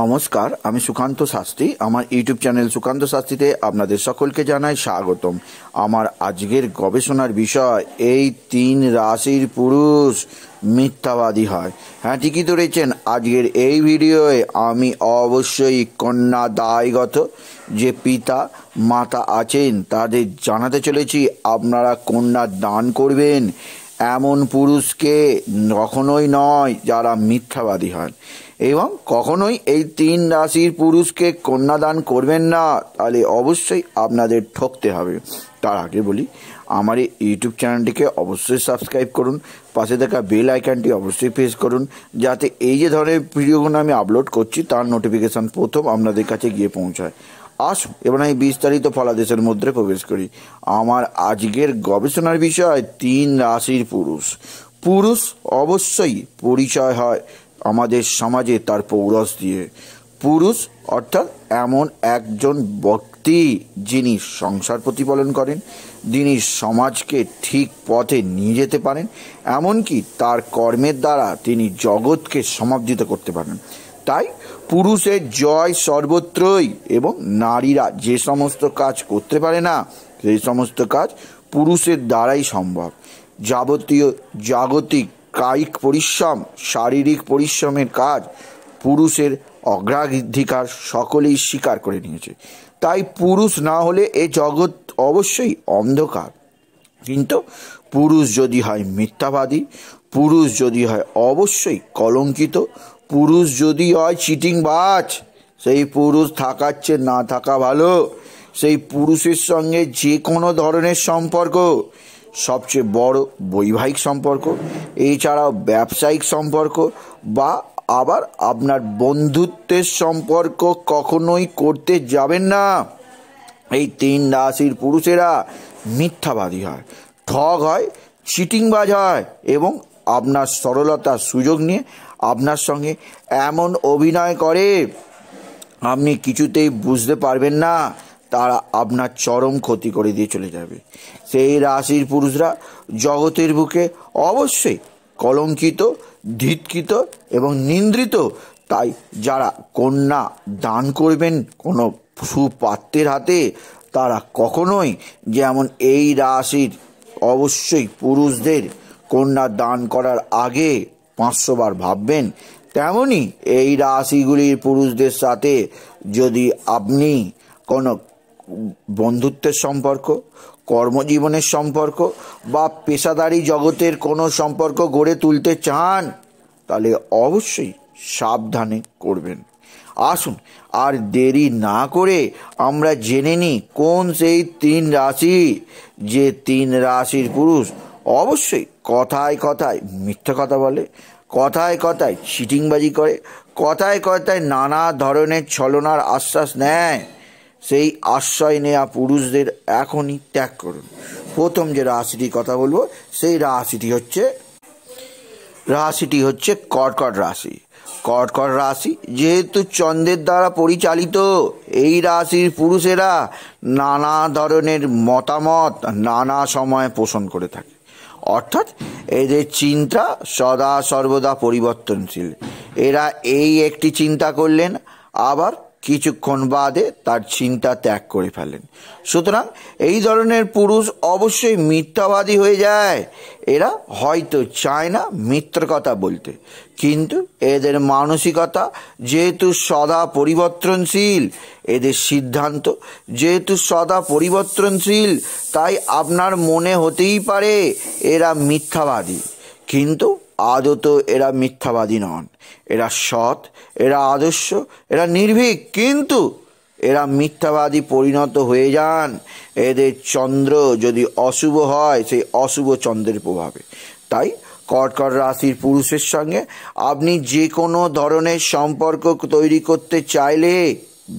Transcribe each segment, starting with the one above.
নমস্কার আমি সুকান্ত শাস্ত্রী আমার ইউটিউব চ্যানেল সুকান্ত শাস্ত্রীতে আপনাদের সকলকে জানাই স্বাগতম আমার আজকের গবেষণার বিষয় এই তিন রাশির পুরুষ মিথ্যাবাদী হয় হ্যাঁ ঠিকই ধরেছেন আজকের এই ভিডিওয়ে আমি অবশ্যই কন্যা দায়গত যে পিতা মাতা আছেন তাদের জানাতে চলেছি আপনারা কন্যা দান করবেন এমন পুরুষকে কখনোই নয় যারা মিথ্যাবাদী হয় এবং কখনোই এই তিন রাশির পুরুষকে কন্যাদান করবেন না তাহলে অবশ্যই আপনাদের ঠকতে হবে তার আগে বলি আমার এই ইউটিউব চ্যানেলটিকে অবশ্যই সাবস্ক্রাইব করুন পাশে থাকা বেল আইকনটি অবশ্যই প্রেস করুন যাতে এই যে ধরনের ভিডিওগুলো আমি আপলোড করছি তার নোটিফিকেশান প্রথম আপনাদের কাছে গিয়ে পৌঁছায় আসুন এবার আমি বিস্তারিত ফলাদেশের মধ্যে প্রবেশ করি আমার আজকের গবেষণার বিষয় তিন রাশির পুরুষ পুরুষ অবশ্যই পরিচয় হয় আমাদের সমাজে তার পৌরস দিয়ে পুরুষ অর্থাৎ এমন একজন ব্যক্তি যিনি সংসার প্রতিপালন করেন যিনি সমাজকে ঠিক পথে নিয়ে যেতে পারেন এমনকি তার কর্মের দ্বারা তিনি জগৎকে সমাপ্তিত করতে পারেন তাই পুরুষের জয় সর্বত্রই এবং নারীরা যে সমস্ত কাজ করতে পারে না সেই সমস্ত কাজ পুরুষের দ্বারাই সম্ভব যাবতীয় জাগতিক কায়িক পরিশ্রম শারীরিক পরিশ্রমের কাজ পুরুষের অগ্রাধিকার সকলেই স্বীকার করে নিয়েছে তাই পুরুষ না হলে এ জগৎ অবশ্যই অন্ধকার কিন্তু পুরুষ যদি হয় মিথ্যাবাদী পুরুষ যদি হয় অবশ্যই কলঙ্কিত পুরুষ যদি হয় চিটিং বাজ সেই পুরুষ থাকার চেয়ে না থাকা ভালো সেই পুরুষের সঙ্গে যে কোনো ধরনের সম্পর্ক সবচেয়ে বড় বৈবাহিক সম্পর্ক এছাড়াও ব্যবসায়িক সম্পর্ক বা আবার আপনার বন্ধুত্বের সম্পর্ক কখনোই করতে যাবেন না এই তিন রাশির পুরুষেরা মিথ্যাবাদী হয় ঠগ হয় চিটিংবাজ হয় এবং আপনার সরলতার সুযোগ নিয়ে আপনার সঙ্গে এমন অভিনয় করে আপনি কিছুতেই বুঝতে পারবেন না তারা আপনার চরম ক্ষতি করে দিয়ে চলে যাবে সেই রাশির পুরুষরা জগতের বুকে অবশ্যই কলঙ্কিত ধিৎকৃত এবং নিন্দ্রিত তাই যারা কন্যা দান করবেন কোনো সুপাত্রের হাতে তারা কখনোই যেমন এই রাশির অবশ্যই পুরুষদের কন্যা দান করার আগে পাঁচশোবার ভাববেন তেমনি এই রাশিগুলির পুরুষদের সাথে যদি আপনি কোনো বন্ধুত্বের সম্পর্ক কর্মজীবনের সম্পর্ক বা পেশাদারি জগতের কোনো সম্পর্ক গড়ে তুলতে চান তাহলে অবশ্যই সাবধানে করবেন আসুন আর দেরি না করে আমরা জেনে নিই কোন সেই তিন রাশি যে তিন রাশির পুরুষ অবশ্যই কথায় কথায় মিথ্যা কথা বলে কথায় কথায় চিটিংবাজি করে কথায় কথায় নানা ধরনের ছলনার আশ্বাস নেয় সেই আশ্রয় নেয়া পুরুষদের এখনই ত্যাগ করুন প্রথম যে রাশিটির কথা বলবো সেই রাশিটি হচ্ছে রাশিটি হচ্ছে কর্কট রাশি কর্কট রাশি যেহেতু চন্দ্রের দ্বারা পরিচালিত এই রাশির পুরুষেরা নানা ধরনের মতামত নানা সময় পোষণ করে থাকে অর্থাৎ এদের চিন্তা সদা সর্বদা পরিবর্তনশীল এরা এই একটি চিন্তা করলেন আবার কিছুক্ষণ বাদে তার চিন্তা ত্যাগ করে ফেলেন সুতরাং এই ধরনের পুরুষ অবশ্যই মিথ্যাবাদী হয়ে যায় এরা হয়তো চায় না মিত্র কথা বলতে কিন্তু এদের মানসিকতা যেহেতু সদা পরিবর্তনশীল এদের সিদ্ধান্ত যেহেতু সদা পরিবর্তনশীল তাই আপনার মনে হতেই পারে এরা মিথ্যাবাদী কিন্তু আদত এরা মিথ্যাবাদী নন এরা সৎ এরা আদর্শ এরা নির্ভীক কিন্তু এরা মিথ্যাবাদী পরিণত হয়ে যান এদের চন্দ্র যদি অশুভ হয় সেই অশুভ চন্দ্রের প্রভাবে তাই কর্কট রাশির পুরুষের সঙ্গে আপনি যে কোনো ধরনের সম্পর্ক তৈরি করতে চাইলে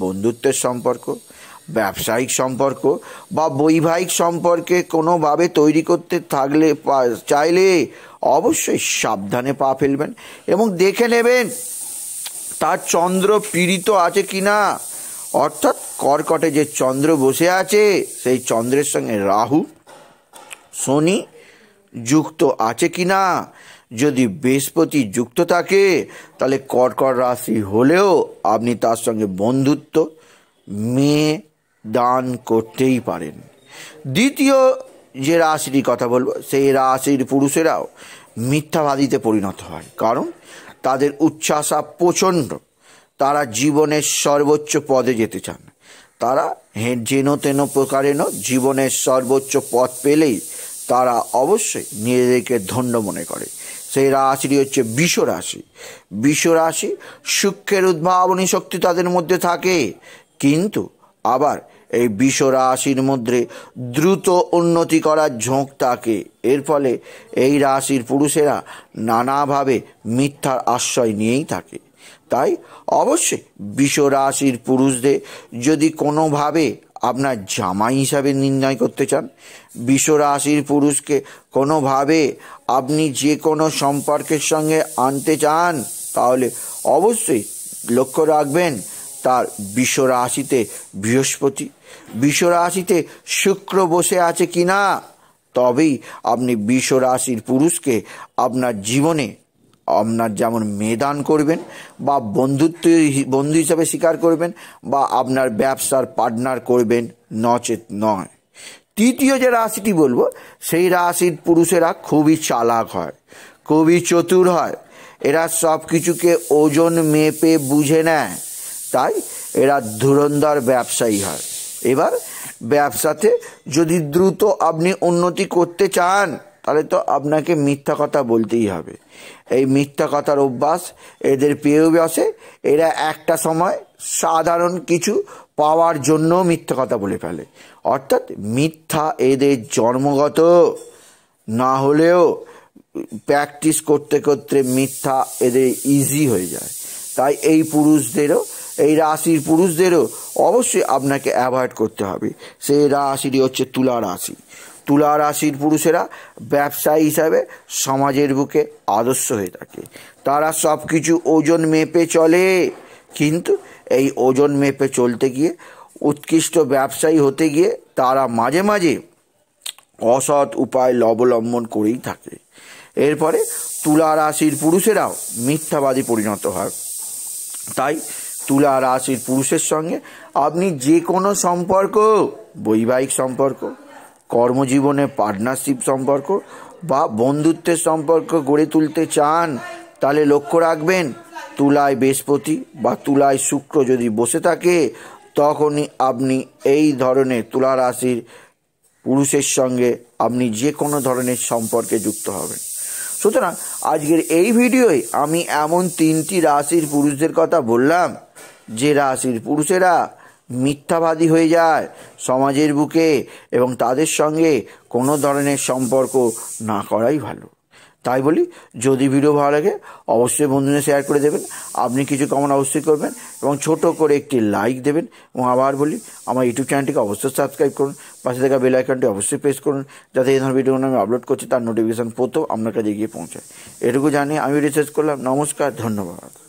বন্ধুত্বের সম্পর্ক ব্যবসায়িক সম্পর্ক বা বৈবাহিক সম্পর্কে কোনোভাবে তৈরি করতে থাকলে চাইলে অবশ্যই সাবধানে পা ফেলবেন এবং দেখে নেবেন তার চন্দ্র পীড়িত আছে কি না অর্থাৎ কর্কটে যে চন্দ্র বসে আছে সেই চন্দ্রের সঙ্গে রাহু শনি যুক্ত আছে কি না যদি বৃহস্পতি যুক্ত থাকে তাহলে কর্কট রাশি হলেও আপনি তার সঙ্গে বন্ধুত্ব মেয়ে দান করতেই পারেন দ্বিতীয় যে রাশির কথা বলবো সেই রাশির পুরুষেরাও মিথ্যাবাদীতে পরিণত হয় কারণ তাদের উচ্ছ্বাসা প্রচণ্ড তারা জীবনের সর্বোচ্চ পদে যেতে চান তারা যেন তেন প্রকারেণ জীবনের সর্বোচ্চ পদ পেলেই তারা অবশ্যই নিজেদেরকে ধন্য মনে করে সেই রাশিটি হচ্ছে বিষ রাশি বিষ রাশি সূক্ষ্মের উদ্ভাবনী শক্তি তাদের মধ্যে থাকে কিন্তু আবার এই বিষ রাশির মধ্যে দ্রুত উন্নতি করার ঝোঁক থাকে এর ফলে এই রাশির পুরুষেরা নানাভাবে মিথ্যার আশ্রয় নিয়েই থাকে তাই অবশ্যই বিষ রাশির পুরুষদের যদি কোনোভাবে আপনার জামাই হিসাবে নির্ণয় করতে চান রাশির পুরুষকে কোনোভাবে আপনি যে কোনো সম্পর্কের সঙ্গে আনতে চান তাহলে অবশ্যই লক্ষ্য রাখবেন তার রাশিতে বৃহস্পতি বিশ্বরাশিতে শুক্র বসে আছে কি না তবেই আপনি বিশ্বরাশির পুরুষকে আপনার জীবনে আপনার যেমন মেদান করবেন বা বন্ধুত্ব বন্ধু হিসাবে স্বীকার করবেন বা আপনার ব্যবসার পার্টনার করবেন নচেত নয় তৃতীয় যে রাশিটি বলবো সেই রাশির পুরুষেরা খুবই চালাক হয় খুবই চতুর হয় এরা সব কিছুকে ওজন মেপে বুঝে নেয় তাই এরা ধুরন্ধর ব্যবসায়ী হয় এবার ব্যবসাতে যদি দ্রুত আপনি উন্নতি করতে চান তাহলে তো আপনাকে মিথ্যা কথা বলতেই হবে এই মিথ্যা কথার অভ্যাস এদের পেয়েও বসে এরা একটা সময় সাধারণ কিছু পাওয়ার জন্য মিথ্যা কথা বলে ফেলে অর্থাৎ মিথ্যা এদের জন্মগত না হলেও প্র্যাকটিস করতে করতে মিথ্যা এদের ইজি হয়ে যায় তাই এই পুরুষদেরও এই রাশির পুরুষদেরও অবশ্যই আপনাকে অ্যাভয়েড করতে হবে সেই রাশিটি হচ্ছে তুলা রাশি তুলা রাশির পুরুষেরা ব্যবসায়ী হিসাবে সমাজের বুকে আদর্শ হয়ে থাকে তারা সব কিছু ওজন মেপে চলে কিন্তু এই ওজন মেপে চলতে গিয়ে উৎকৃষ্ট ব্যবসায়ী হতে গিয়ে তারা মাঝে মাঝে অসৎ উপায় অবলম্বন করেই থাকে এরপরে তুলা রাশির পুরুষেরাও মিথ্যাবাদী পরিণত হয় তাই তুলা রাশির পুরুষের সঙ্গে আপনি যে কোনো সম্পর্ক বৈবাহিক সম্পর্ক কর্মজীবনে পার্টনারশিপ সম্পর্ক বা বন্ধুত্বের সম্পর্ক গড়ে তুলতে চান তাহলে লক্ষ্য রাখবেন তুলায় বৃহস্পতি বা তুলায় শুক্র যদি বসে থাকে তখনই আপনি এই ধরনের তুলা রাশির পুরুষের সঙ্গে আপনি যে কোনো ধরনের সম্পর্কে যুক্ত হবেন সুতরাং আজকের এই ভিডিওয় আমি এমন তিনটি রাশির পুরুষদের কথা বললাম যে রাশির পুরুষেরা মিথ্যাবাদী হয়ে যায় সমাজের বুকে এবং তাদের সঙ্গে কোনো ধরনের সম্পর্ক না করাই ভালো তাই বলি যদি ভিডিও ভালো লাগে অবশ্যই বন্ধুদের শেয়ার করে দেবেন আপনি কিছু কমন অবশ্যই করবেন এবং ছোট করে একটি লাইক দেবেন এবং আবার বলি আমার ইউটিউব চ্যানেলটিকে অবশ্যই সাবস্ক্রাইব করুন পাশে থাকা বেল আইকনটি অবশ্যই প্রেস করুন যাতে এই ধরনের ভিডিওগুলো আমি আপলোড করছি তার নোটিফিকেশান প্রথম আপনার কাছে গিয়ে পৌঁছায় এটুকু জানিয়ে আমি রিসার্চ করলাম নমস্কার ধন্যবাদ